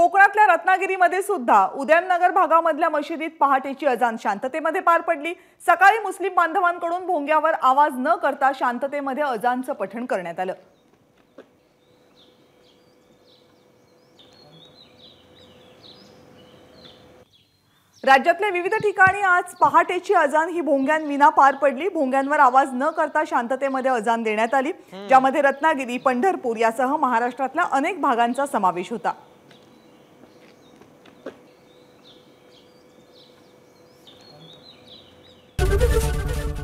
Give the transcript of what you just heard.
कोकणातल्या रत्नागिरीमध्ये सुद्धा उदयनगर भागामधल्या मशिदीत पहाटेची अजान शांततेमध्ये पार पडली सकाळी मुस्लिम बांधवांकडून भोंग्यावर आवाज न करता शांततेमध्ये अजानचं पठण करण्यात आलं राज्यातल्या विविध ठिकाणी आज पहाटेची अजान ही भोंग्यांविना पार पडली भोंग्यांवर आवाज न करता शांततेमध्ये अजान देण्यात आली ज्यामध्ये रत्नागिरी पंढरपूर यासह महाराष्ट्रातल्या अनेक भागांचा समावेश होता